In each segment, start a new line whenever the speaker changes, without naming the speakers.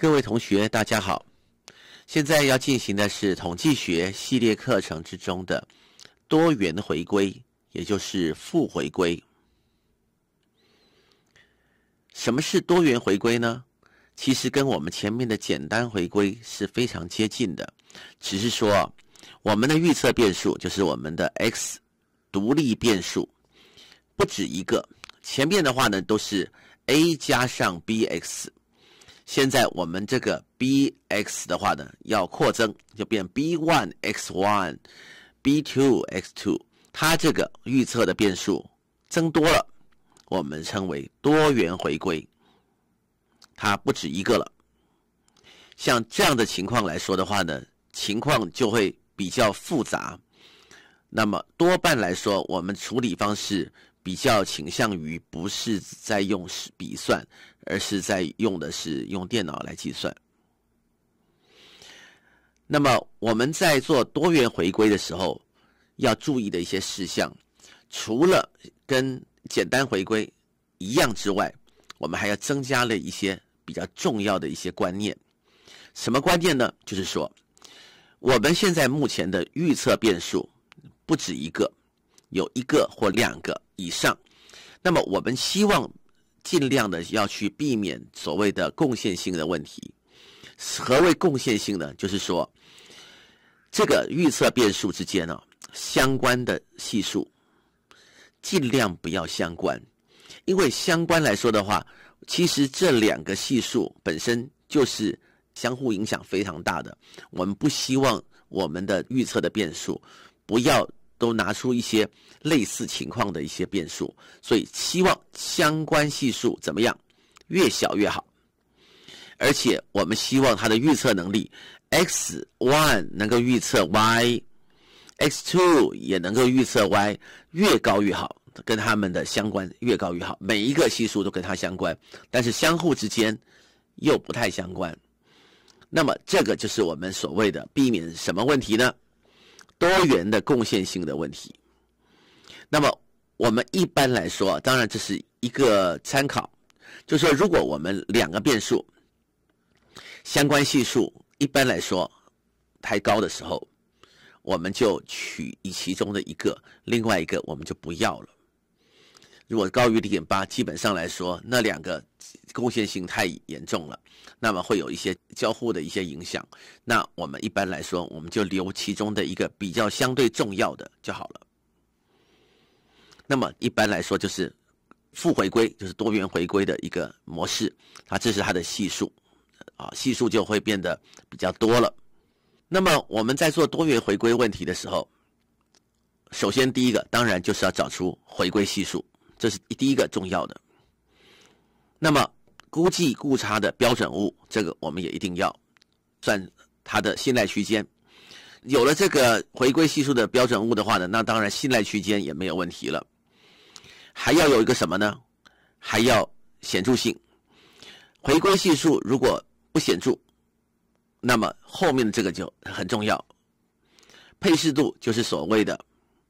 各位同学，大家好！现在要进行的是统计学系列课程之中的多元回归，也就是复回归。什么是多元回归呢？其实跟我们前面的简单回归是非常接近的，只是说我们的预测变数就是我们的 X 独立变数不止一个。前面的话呢，都是 A 加上 BX。现在我们这个 b x 的话呢，要扩增，就变 b one x one，b two x two，它这个预测的变数增多了，我们称为多元回归，它不止一个了。像这样的情况来说的话呢，情况就会比较复杂，那么多半来说，我们处理方式。比较倾向于不是在用笔算，而是在用的是用电脑来计算。那么我们在做多元回归的时候，要注意的一些事项，除了跟简单回归一样之外，我们还要增加了一些比较重要的一些观念。什么观念呢？就是说，我们现在目前的预测变数不止一个，有一个或两个。以上，那么我们希望尽量的要去避免所谓的贡献性的问题。何谓贡献性呢？就是说，这个预测变数之间呢，相关的系数尽量不要相关，因为相关来说的话，其实这两个系数本身就是相互影响非常大的。我们不希望我们的预测的变数不要。都拿出一些类似情况的一些变数，所以希望相关系数怎么样？越小越好。而且我们希望它的预测能力，x one 能够预测 y，x two 也能够预测 y，越高越好，跟他们的相关越高越好。每一个系数都跟它相关，但是相互之间又不太相关。那么这个就是我们所谓的避免什么问题呢？多元的贡献性的问题，那么我们一般来说，当然这是一个参考，就说，如果我们两个变数相关系数一般来说太高的时候，我们就取其中的一个，另外一个我们就不要了。如果高于零点八，基本上来说，那两个。贡献性太严重了，那么会有一些交互的一些影响。那我们一般来说，我们就留其中的一个比较相对重要的就好了。那么一般来说就是负回归，就是多元回归的一个模式。啊，这是它的系数，啊，系数就会变得比较多了。那么我们在做多元回归问题的时候，首先第一个当然就是要找出回归系数，这是第一个重要的。那么估计误差的标准物，这个我们也一定要算它的信赖区间。有了这个回归系数的标准物的话呢，那当然信赖区间也没有问题了。还要有一个什么呢？还要显著性。回归系数如果不显著，那么后面的这个就很重要。配适度就是所谓的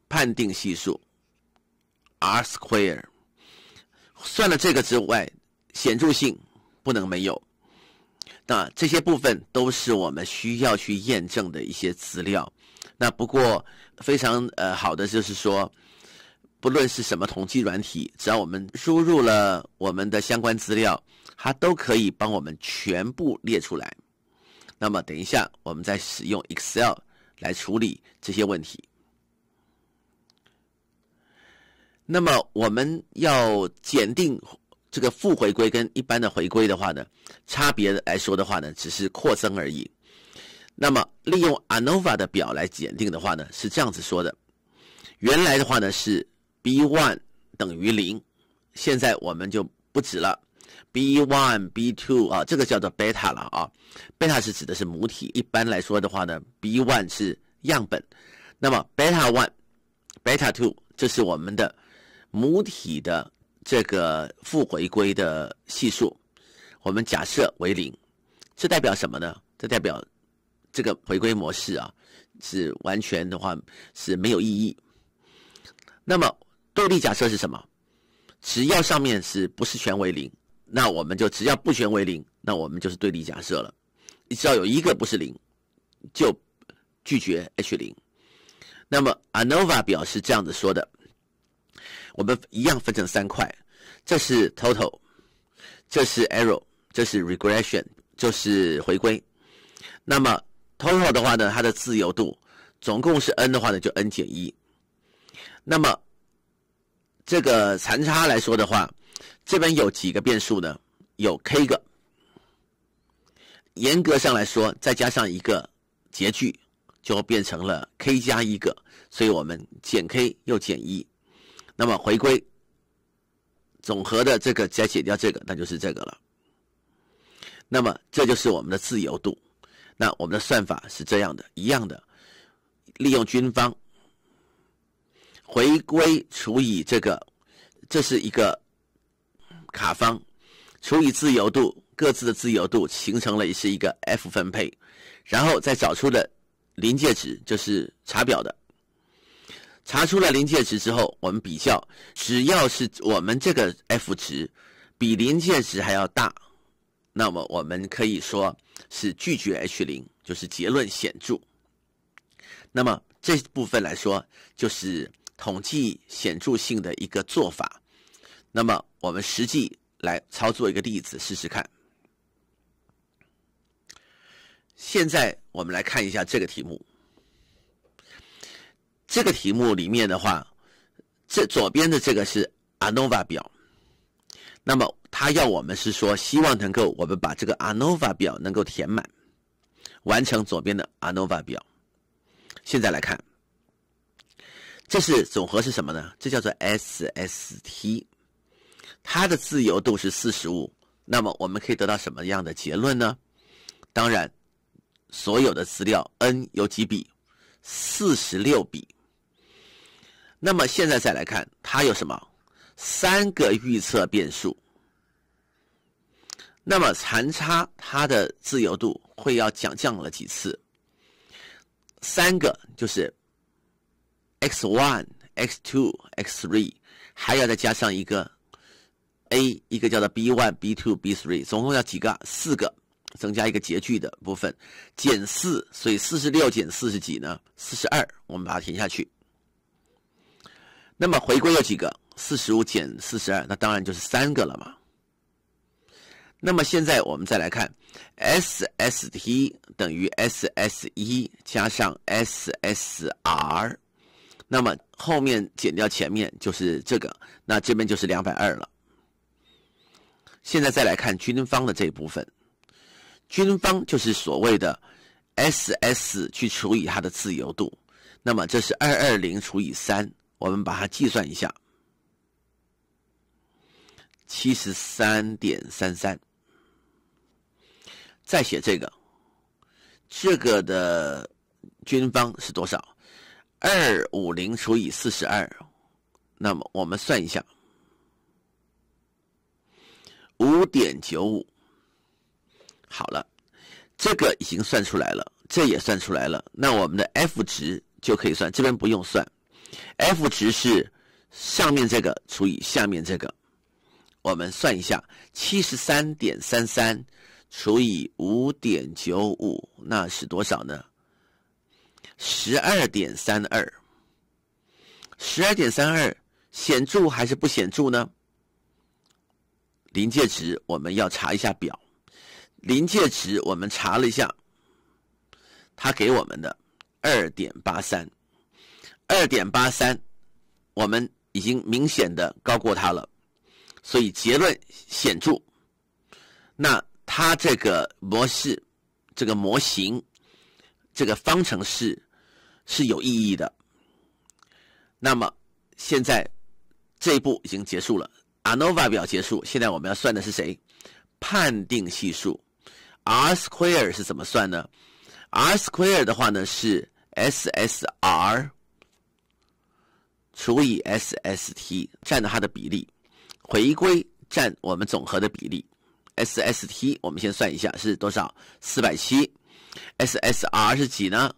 判定系数 R square。算了这个之外。显著性不能没有，那这些部分都是我们需要去验证的一些资料。那不过非常呃好的就是说，不论是什么统计软体，只要我们输入了我们的相关资料，它都可以帮我们全部列出来。那么等一下，我们再使用 Excel 来处理这些问题。那么我们要检定。这个负回归跟一般的回归的话呢，差别来说的话呢，只是扩增而已。那么利用 ANOVA 的表来检定的话呢，是这样子说的：原来的话呢是 B one 等于零，现在我们就不止了。B one、B two 啊，这个叫做贝塔了啊。贝塔是指的是母体，一般来说的话呢，B one 是样本。那么贝塔 one、贝塔 two，这是我们的母体的。这个负回归的系数，我们假设为零，这代表什么呢？这代表这个回归模式啊，是完全的话是没有意义。那么对立假设是什么？只要上面是不是全为零，那我们就只要不全为零，那我们就是对立假设了。只要有一个不是零，就拒绝 H 零。那么 ANOVA 表示这样子说的。我们一样分成三块，这是 total，这是 error，这是 regression，就是回归。那么 total 的话呢，它的自由度总共是 n 的话呢，就 n 减一。那么这个残差来说的话，这边有几个变数呢？有 k 个。严格上来说，再加上一个截距，就变成了 k 加一个，所以我们减 k 又减一。那么回归总和的这个再减掉这个，那就是这个了。那么这就是我们的自由度。那我们的算法是这样的一样的，利用均方回归除以这个，这是一个卡方除以自由度，各自的自由度形成了也是一个 F 分配，然后再找出的临界值就是查表的。查出了临界值之后，我们比较，只要是我们这个 F 值比临界值还要大，那么我们可以说是拒绝 H 零，就是结论显著。那么这部分来说，就是统计显著性的一个做法。那么我们实际来操作一个例子试试看。现在我们来看一下这个题目。这个题目里面的话，这左边的这个是 ANOVA 表，那么他要我们是说，希望能够我们把这个 ANOVA 表能够填满，完成左边的 ANOVA 表。现在来看，这是总和是什么呢？这叫做 SST，它的自由度是四十五。那么我们可以得到什么样的结论呢？当然，所有的资料 n 有几笔？四十六笔。那么现在再来看，它有什么三个预测变数。那么残差它的自由度会要讲降了几次？三个就是 x one、x two、x three，还要再加上一个 a，一个叫做 b one、b two、b three，总共要几个？四个，增加一个截距的部分，减四，所以四十六减四十几呢？四十二，我们把它填下去。那么回归有几个？四十五减四十二，那当然就是三个了嘛。那么现在我们再来看，SST 等于 s s 一加上 SSR，那么后面减掉前面就是这个，那这边就是两百二了。现在再来看军方的这一部分，军方就是所谓的 SS 去除以它的自由度，那么这是二二零除以三。我们把它计算一下，七十三点三三，再写这个，这个的均方是多少？二五零除以四十二，那么我们算一下，五点九五。好了，这个已经算出来了，这也算出来了，那我们的 F 值就可以算，这边不用算。F 值是上面这个除以下面这个，我们算一下，七十三点三三除以五点九五，那是多少呢？十二点三二，十二点三二显著还是不显著呢？临界值我们要查一下表，临界值我们查了一下，他给我们的二点八三。二点八三，我们已经明显的高过它了，所以结论显著。那它这个模式、这个模型、这个方程式是有意义的。那么现在这一步已经结束了，ANOVA 表结束。现在我们要算的是谁？判定系数 R square 是怎么算呢？R square 的话呢是 SSR。除以 SST 占它的比例，回归占我们总和的比例，SST 我们先算一下是多少，四百七，SSR 是几呢？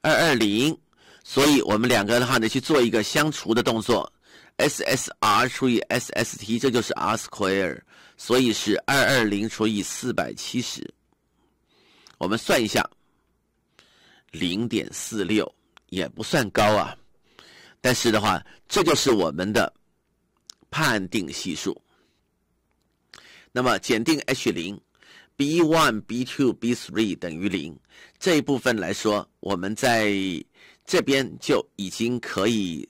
二二零，所以我们两个的话呢去做一个相除的动作，SSR 除以 SST，这就是 R square，所以是二二零除以四百七十，我们算一下，零点四六也不算高啊。但是的话，这就是我们的判定系数。那么检定 H 零，B one、B two、B three 等于零这一部分来说，我们在这边就已经可以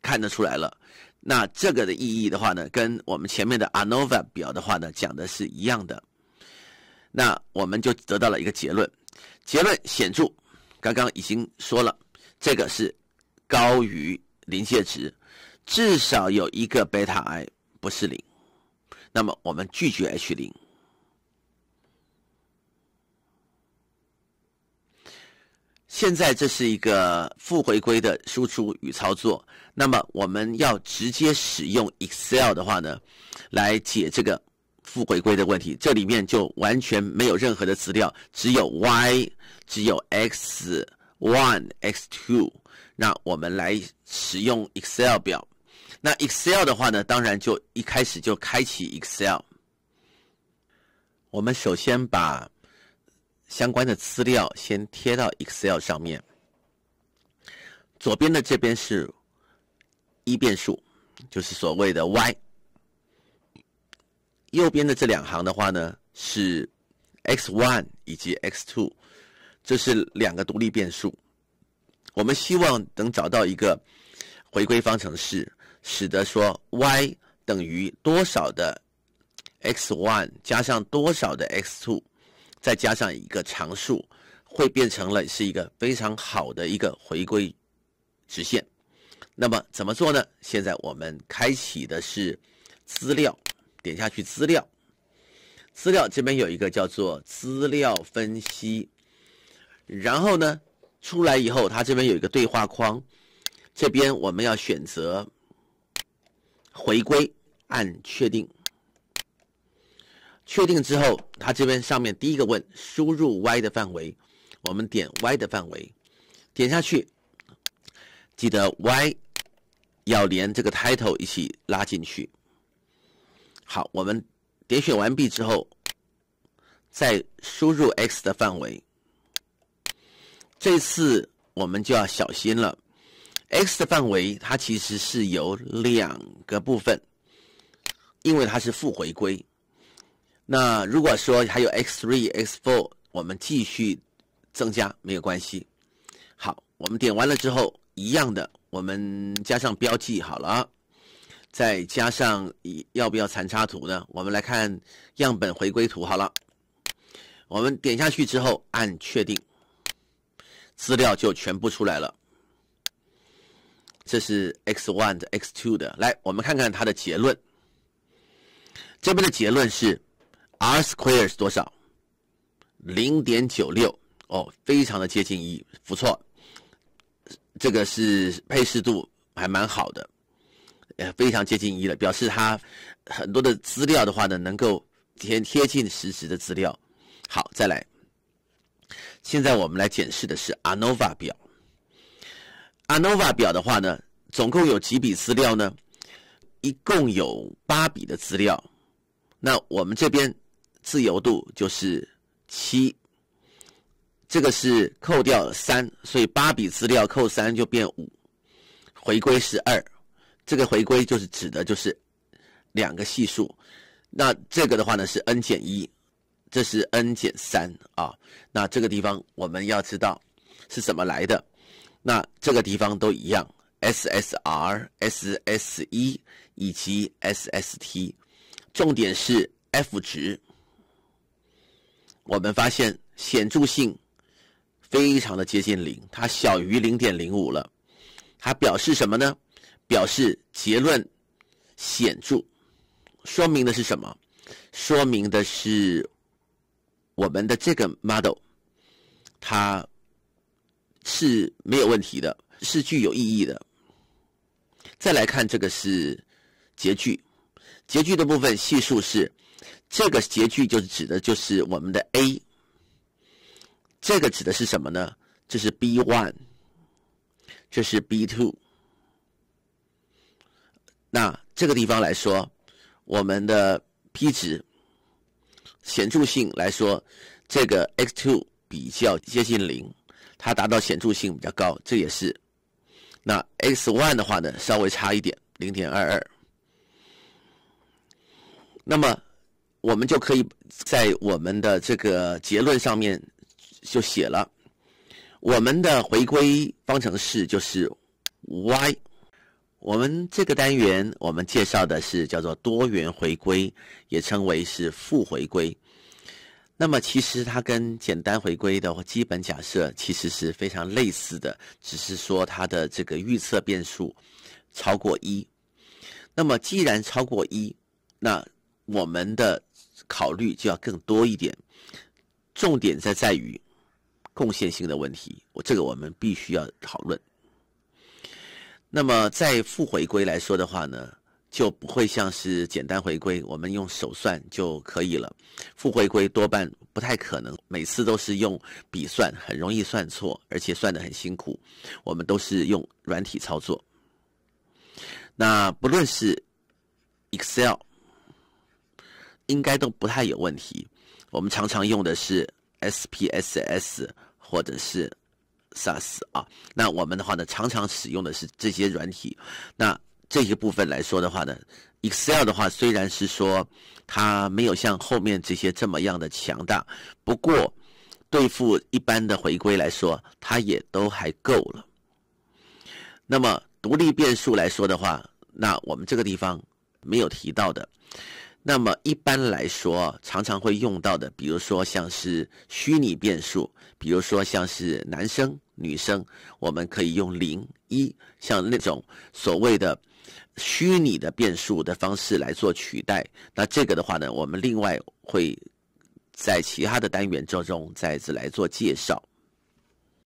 看得出来了。那这个的意义的话呢，跟我们前面的 ANOVA 表的话呢讲的是一样的。那我们就得到了一个结论，结论显著。刚刚已经说了，这个是高于。临界值，至少有一个贝塔 i 不是零，那么我们拒绝 H 零。现在这是一个负回归的输出与操作，那么我们要直接使用 Excel 的话呢，来解这个负回归的问题。这里面就完全没有任何的资料，只有 Y，只有 X one X two。那我们来使用 Excel 表。那 Excel 的话呢，当然就一开始就开启 Excel。我们首先把相关的资料先贴到 Excel 上面。左边的这边是一变数，就是所谓的 Y。右边的这两行的话呢，是 X one 以及 X two，这是两个独立变数。我们希望能找到一个回归方程式，使得说 y 等于多少的 x one 加上多少的 x two，再加上一个常数，会变成了是一个非常好的一个回归直线。那么怎么做呢？现在我们开启的是资料，点下去资料，资料这边有一个叫做资料分析，然后呢？出来以后，它这边有一个对话框，这边我们要选择回归，按确定。确定之后，它这边上面第一个问输入 Y 的范围，我们点 Y 的范围，点下去，记得 Y 要连这个 Title 一起拉进去。好，我们点选完毕之后，再输入 X 的范围。这次我们就要小心了。x 的范围它其实是有两个部分，因为它是负回归。那如果说还有 x three、x four，我们继续增加没有关系。好，我们点完了之后，一样的，我们加上标记好了，再加上要不要残差图呢？我们来看样本回归图好了。我们点下去之后，按确定。资料就全部出来了，这是 x one 的，x two 的。来，我们看看它的结论。这边的结论是 r square 是多少？零点九六哦，非常的接近一，不错。这个是配适度还蛮好的，呃，非常接近一了，表示它很多的资料的话呢，能够贴贴近实时的资料。好，再来。现在我们来检视的是 ANOVA 表。ANOVA 表的话呢，总共有几笔资料呢？一共有八笔的资料。那我们这边自由度就是七，这个是扣掉三，所以八笔资料扣三就变五。回归是二，这个回归就是指的就是两个系数。那这个的话呢是 n 减一。这是 n 减三啊，那这个地方我们要知道是怎么来的，那这个地方都一样，SSR、s s 一以及 SST，重点是 F 值。我们发现显著性非常的接近零，它小于零点零五了，它表示什么呢？表示结论显著，说明的是什么？说明的是。我们的这个 model，它是没有问题的，是具有意义的。再来看这个是截距，截距的部分系数是这个截距，就是指的就是我们的 a。这个指的是什么呢？这是 b one，这是 b two。那这个地方来说，我们的 p 值。显著性来说，这个 x2 比较接近零，它达到显著性比较高，这也是。那 x1 的话呢，稍微差一点，零点二二。那么，我们就可以在我们的这个结论上面就写了，我们的回归方程式就是 y。我们这个单元，我们介绍的是叫做多元回归，也称为是复回归。那么其实它跟简单回归的基本假设其实是非常类似的，只是说它的这个预测变数超过一。那么既然超过一，那我们的考虑就要更多一点。重点在在于贡献性的问题，我这个我们必须要讨论。那么在复回归来说的话呢，就不会像是简单回归，我们用手算就可以了。复回归多半不太可能，每次都是用笔算，很容易算错，而且算的很辛苦。我们都是用软体操作。那不论是 Excel，应该都不太有问题。我们常常用的是 SPSS，或者是。SAS 啊，那我们的话呢，常常使用的是这些软体。那这些部分来说的话呢，Excel 的话虽然是说它没有像后面这些这么样的强大，不过对付一般的回归来说，它也都还够了。那么独立变数来说的话，那我们这个地方没有提到的，那么一般来说常常会用到的，比如说像是虚拟变数，比如说像是男生。女生，我们可以用零一，像那种所谓的虚拟的变数的方式来做取代。那这个的话呢，我们另外会在其他的单元之中再次来做介绍。